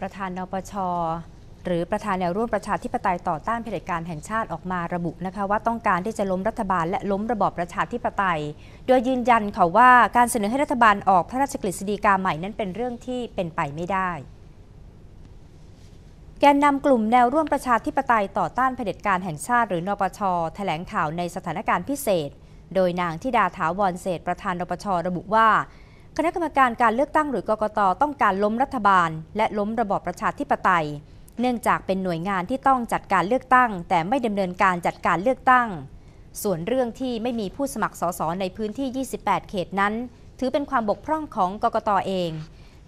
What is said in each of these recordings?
ประธานนปชหรือประธานแนวร่วมประชาธิปไตยต่อต้านเผด็จการแห่งชาติออกมาระบุนะคะว่าต้องการที่จะล้มรัฐบาล และล้มระบอบประชาธิปไตย โดยยืนยันเขาว่าการเสนอให้รัฐบาลออกพระราชกฤษฎีกาใหม่นั้นเป็นเรื่องที่เป็นไปไม่ได้ แกนนำกลุ่มแนวร่วมประชาธิปไตยต่อต้านเผด็จการแห่งชาติหรือนปชแถลงข่าวในสถานการณ์พิเศษ โดยนางทิดาถาวรเศษประธานนปชระบุว่าคณะกรรมการการเลือกตั้งหรือกกตต้องการล้มรัฐบาล และล้มระบอบประชาธิปไตย เนื่องจากเป็นหน่วยงานที่ต้องจัดการเลือกตั้ง แต่ไม่ดำเนินการจัดการเลือกตั้ง ส่วนเรื่องที่ไม่มีผู้สมัครสสในพื้นที่ 28 เขตนั้น ถือเป็นความบกพร่องของกกตเอง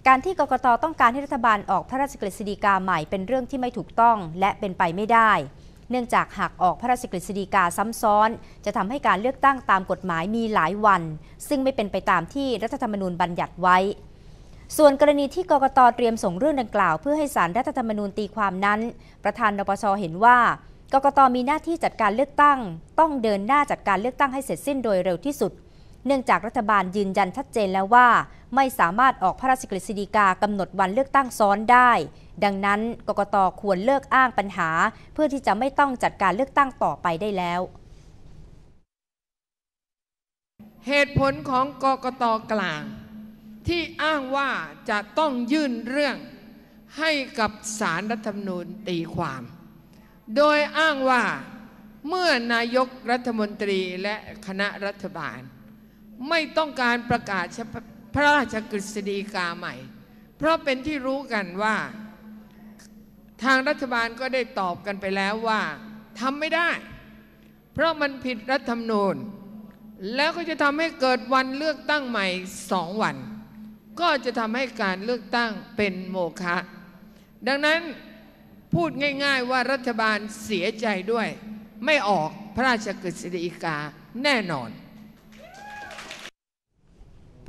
การที่กกตต้องการให้รัฐบาลออกพระราชกฤษฎีกาใหม่เป็นเรื่องที่ไม่ถูกต้องและเป็นไปไม่ได้เนื่องจากหากออกพระราชกฤษฎีกาซ้ำซ้อน จะทำให้การเลือกตั้งตามกฎหมายมีหลายวัน ซึ่งไม่เป็นไปตามที่รัฐธรรมนูญบัญญัติไว้ ส่วนกรณีที่กกตเตรียมส่งเรื่องดังกล่าวเพื่อให้สารรัฐธรรมนูญตีความนั้น ประธานนปชเห็นว่า กกตมีหน้าที่จัดการเลือกตั้ง ต้องเดินหน้าจัดการเลือกตั้งให้เสร็จสิ้นโดยเร็วที่สุดเนื่องจากรัฐบาลยืนยันชัดเจนแล้วว่า ไม่สามารถออกพระราชกฤษฎีกากำหนดวันเลือกตั้งซ้อนได้ ดังนั้นกกตควรเลิกอ้างปัญหาเพื่อที่จะไม่ต้องจัดการเลือกตั้งต่อไปได้แล้ว เหตุผลของกกตกลาง ที่อ้างว่าจะต้องยื่นเรื่องให้กับสารรัฐธรรมนูญตีความ โดยอ้างว่าเมื่อนายกรัฐมนตรีและคณะรัฐบาลไม่ต้องการประกาศพระราชกฤษฎีกาใหม่ เพราะเป็นที่รู้กันว่า ทางรัฐบาลก็ได้ตอบกันไปแล้วว่าทำไม่ได้ เพราะมันผิดรัฐธรรมนูญแล้วก็จะทำให้เกิดวันเลือกตั้งใหม่สองวัน ก็จะทำให้การเลือกตั้งเป็นโมฆะ ดังนั้นพูดง่าย ๆว่ารัฐบาลเสียใจด้วย ไม่ออกพระราชกฤษฎีกาแน่นอน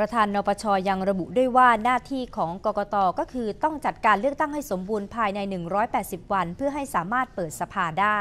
ประธานนปชยังระบุด้วยว่าหน้าที่ของกกตก็คือต้องจัดการเลือกตั้งให้สมบูรณ์ภายใน 180 วันเพื่อให้สามารถเปิดสภาได้